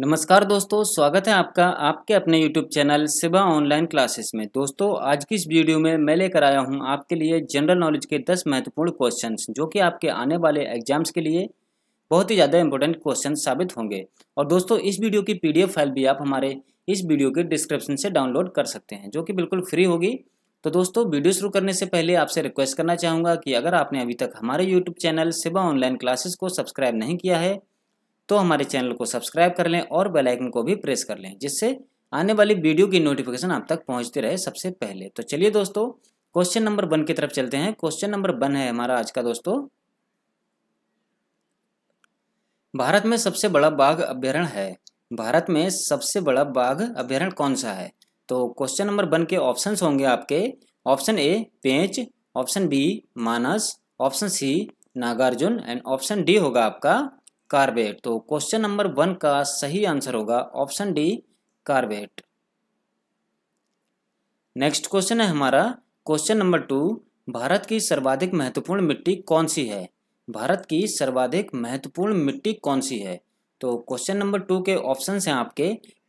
नमस्कार दोस्तों स्वागत है आपका आपके अपने YouTube channel Siba online classes में दोस्तों आज की इस वीडियो में मैं लेकर आया हूं आपके लिए जनरल नॉलेज के 10 महत्वपूर्ण क्वेश्चंस जो कि आपके आने वाले एग्जाम्स के लिए बहुत ही ज़्यादा इंपॉर्टेंट क्वेश्चन साबित होंगे और दोस्तों इस वीडियो की पी फाइल भी आप हमारे इस वीडियो के डिस्क्रिप्शन से डाउनलोड कर सकते हैं जो कि बिल्कुल फ्री होगी तो दोस्तों वीडियो शुरू करने से पहले आपसे रिक्वेस्ट करना चाहूँगा कि अगर आपने अभी तक हमारे YouTube channel Siba online classes को सब्सक्राइब नहीं किया है तो हमारे चैनल को सब्सक्राइब कर लें और बेल आइकन को भी प्रेस कर लें जिससे आने वाली वीडियो की नोटिफिकेशन आप तक पहुंचती रहे सबसे पहले तो चलिए दोस्तों क्वेश्चन नंबर वन की तरफ चलते हैं क्वेश्चन नंबर वन है हमारा आज का दोस्तों भारत में सबसे बड़ा बाघ अभ्यारण्य है भारत में सबसे बड़ा बाघ अभ्यारण कौन सा है तो क्वेश्चन नंबर वन के ऑप्शन होंगे आपके option A Pench option B Manas option C Nagarjun and option D होगा आपका कार्बेट तो क्वेश्चन नंबर वन का सही आंसर होगा option D Corbett next question है हमारा क्वेश्चन नंबर टू भारत की सर्वाधिक महत्वपूर्ण मिट्टी कौन सी है भारत की सर्वाधिक महत्वपूर्ण मिट्टी कौन सी है तो क्वेश्चन नंबर टू के ऑप्शन हैं आपके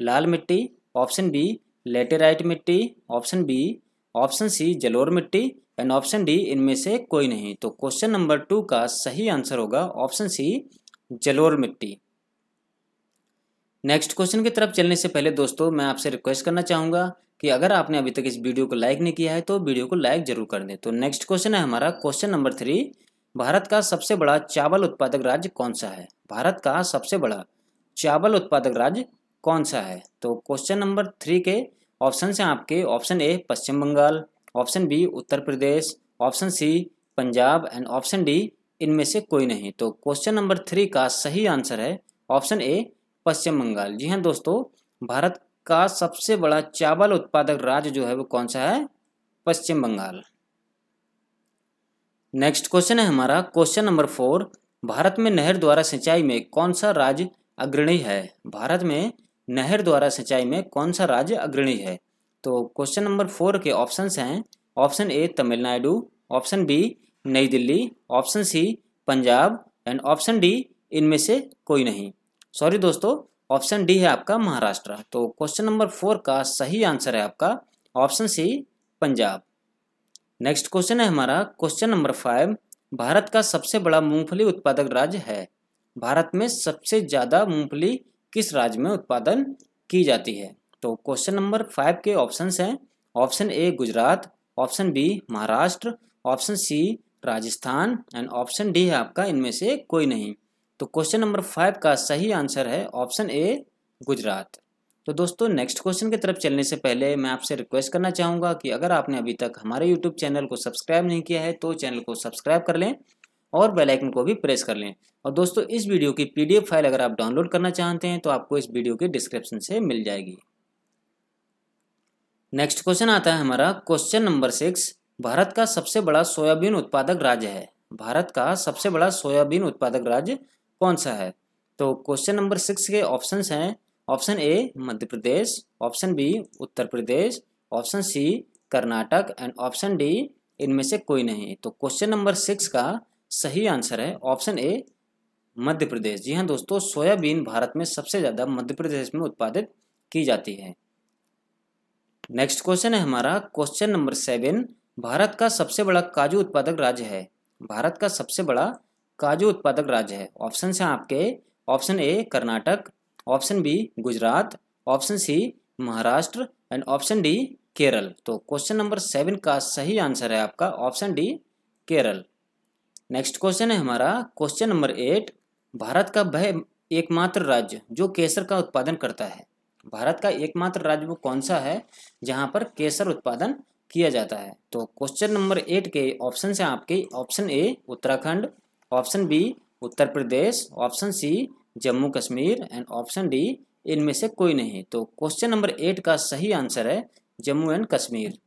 लाल मिट्टी ऑप्शन बी लेटेराइट मिट्टी ऑप्शन बी ऑप्शन सी जलोर मिट्टी एंड ऑप्शन डी इनमें से कोई नहीं तो क्वेश्चन नंबर टू का सही आंसर होगा ऑप्शन सी जलोर मिट्टी नेक्स्ट क्वेश्चन की तरफ चलने से पहले दोस्तों मैं आपसे रिक्वेस्ट करना चाहूंगा कि अगर आपने अभी तक इस वीडियो को लाइक नहीं किया है तो वीडियो को लाइक जरूर कर दें तो नेक्स्ट क्वेश्चन है हमारा क्वेश्चन नंबर थ्री भारत का सबसे बड़ा चावल उत्पादक राज्य कौन सा है भारत का सबसे बड़ा चावल उत्पादक राज्य कौन सा है तो क्वेश्चन नंबर थ्री के ऑप्शन हैं आपके option A Paschim Bangal option B Uttar Pradesh option C Punjab and option D इनमें से कोई नहीं तो क्वेश्चन नंबर थ्री का सही आंसर है ऑप्शन ए पश्चिम बंगाल जी हाँ दोस्तों भारत का सबसे बड़ा चावल उत्पादक राज्य जो है वो कौन सा है पश्चिम बंगाल नेक्स्ट क्वेश्चन है हमारा क्वेश्चन नंबर फोर भारत में नहर द्वारा सिंचाई में कौन सा राज्य अग्रणी है भारत में नहर द्वारा सिंचाई में कौन सा राज्य अग्रणी है तो क्वेश्चन नंबर फोर के ऑप्शंस हैं option A Tamil Nadu option B Nai Delhi option C Punjab and option D इनमें से कोई नहीं सॉरी दोस्तों ऑप्शन डी है आपका महाराष्ट्र तो क्वेश्चन नंबर फोर का सही आंसर है आपका option C Punjab next question है हमारा क्वेश्चन नंबर फाइव भारत का सबसे बड़ा मूंगफली उत्पादक राज्य है भारत में सबसे ज़्यादा मूंगफली किस राज्य में उत्पादन की जाती है तो क्वेश्चन नंबर फाइव के ऑप्शंस हैं option A Gujarat option B Maharashtra option C Rajasthan and option D है आपका इनमें से कोई नहीं तो क्वेश्चन नंबर फाइव का सही आंसर है ऑप्शन ए गुजरात तो दोस्तों नेक्स्ट क्वेश्चन की तरफ चलने से पहले मैं आपसे रिक्वेस्ट करना चाहूँगा कि अगर आपने अभी तक हमारे यूट्यूब चैनल को सब्सक्राइब नहीं किया है तो चैनल को सब्सक्राइब कर लें और बेल आइकन को भी प्रेस कर लें और दोस्तों इस वीडियो की पीडीएफ फाइल अगर आप डाउनलोड करना चाहते हैं तो आपको इस वीडियो के डिस्क्रिप्शन से मिल जाएगी नेक्स्ट क्वेश्चन आता है हमारा क्वेश्चन नंबर सिक्स भारत का सबसे बड़ा सोयाबीन उत्पादक राज्य है भारत का सबसे बड़ा सोयाबीन उत्पादक राज्य कौन सा है तो क्वेश्चन नंबर सिक्स के ऑप्शन हैं option A Madhya Pradesh option B Uttar Pradesh option C Karnataka and option D इनमें से कोई नहीं तो क्वेश्चन नंबर सिक्स का सही आंसर है ऑप्शन ए मध्य प्रदेश जी हाँ दोस्तों सोयाबीन भारत में सबसे ज़्यादा मध्य प्रदेश में उत्पादित की जाती है नेक्स्ट क्वेश्चन है हमारा क्वेश्चन नंबर सेवन भारत का सबसे बड़ा काजू उत्पादक राज्य है भारत का सबसे बड़ा काजू उत्पादक राज्य है ऑप्शन है आपके option A Karnataka option B Gujarat option C Maharashtra and option D Kerala तो क्वेश्चन नंबर सेवन का सही आंसर है आपका option D Kerala next question है हमारा क्वेश्चन नंबर एट भारत का वह एकमात्र राज्य जो केसर का उत्पादन करता है भारत का एकमात्र राज्य वो कौन सा है जहाँ पर केसर उत्पादन किया जाता है तो क्वेश्चन नंबर एट के ऑप्शन हैं आपके option A Uttarakhand option B Uttar Pradesh option C Jammu Kashmir and option D इनमें से कोई नहीं तो क्वेश्चन नंबर एट का सही आंसर है जम्मू एंड कश्मीर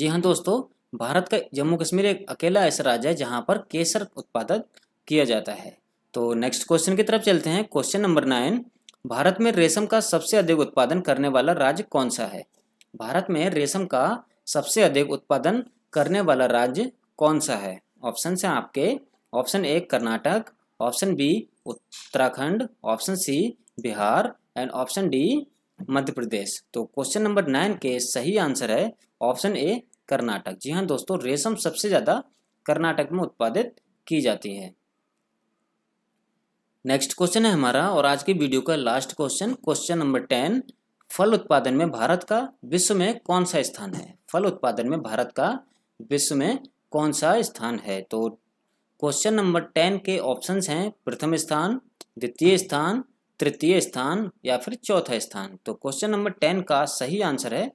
जी हाँ दोस्तों भारत का जम्मू कश्मीर एक अकेला ऐसा राज्य है जहाँ पर केसर उत्पादन किया जाता है तो नेक्स्ट क्वेश्चन की तरफ चलते हैं क्वेश्चन नंबर नाइन भारत में रेशम का सबसे अधिक उत्पादन करने वाला राज्य कौन सा है भारत में रेशम का सबसे अधिक उत्पादन करने वाला राज्य कौन सा है ऑप्शन है आपके option A Karnataka option B Uttarakhand option C Bihar and option D Madhya Pradesh तो क्वेश्चन नंबर नाइन के सही आंसर है ऑप्शन ए कर्नाटक जी हाँ दोस्तों रेशम सबसे ज़्यादा कर्नाटक में उत्पादित की जाती है नेक्स्ट क्वेश्चन है हमारा और आज की वीडियो का last question question number ten फल उत्पादन में भारत का विश्व में कौन सा स्थान है फल उत्पादन में भारत का विश्व में कौन सा स्थान है तो क्वेश्चन नंबर टेन के ऑप्शंस हैं प्रथम स्थान द्वितीय स्थान तृतीय स्थान या फिर चौथा स्थान तो क्वेश्चन नंबर टेन का सही आंसर है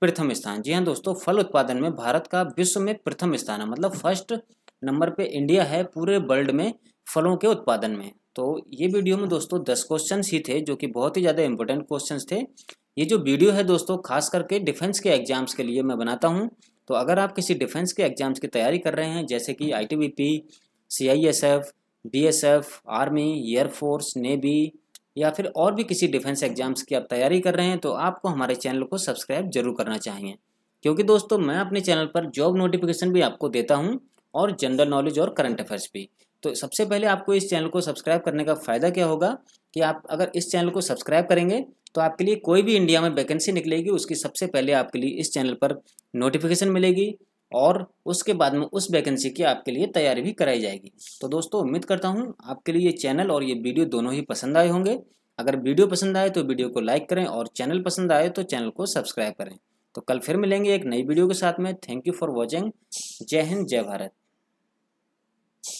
प्रथम स्थान जी हाँ दोस्तों फल उत्पादन में भारत का विश्व में प्रथम स्थान है मतलब फर्स्ट नंबर पे इंडिया है पूरे वर्ल्ड में फलों के उत्पादन में तो ये वीडियो में दोस्तों दस क्वेश्चन ही थे जो कि बहुत ही ज़्यादा इंपॉर्टेंट क्वेश्चन थे ये जो वीडियो है दोस्तों खास करके डिफेंस के एग्जाम्स के लिए मैं बनाता हूँ तो अगर आप किसी डिफेंस के एग्जाम्स की तैयारी कर रहे हैं जैसे कि I T B P C I S F B S F army air force navy या फिर और भी किसी डिफेंस एग्जाम्स की आप तैयारी कर रहे हैं तो आपको हमारे चैनल को सब्सक्राइब जरूर करना चाहिए क्योंकि दोस्तों मैं अपने चैनल पर जॉब नोटिफिकेशन भी आपको देता हूँ और जनरल नॉलेज और करंट अफेयर्स भी तो सबसे पहले आपको इस चैनल को सब्सक्राइब करने का फ़ायदा क्या होगा कि आप अगर इस चैनल को सब्सक्राइब करेंगे तो आपके लिए कोई भी इंडिया में वैकेंसी निकलेगी उसकी सबसे पहले आपके लिए इस चैनल पर नोटिफिकेशन मिलेगी और उसके बाद में उस वैकेंसी की आपके लिए तैयारी भी कराई जाएगी तो दोस्तों उम्मीद करता हूँ आपके लिए ये चैनल और ये वीडियो दोनों ही पसंद आए होंगे अगर वीडियो पसंद आए तो वीडियो को लाइक करें और चैनल पसंद आए तो चैनल को सब्सक्राइब करें तो कल फिर मिलेंगे एक नई वीडियो के साथ में थैंक यू फॉर वॉचिंग जय हिंद जय भारत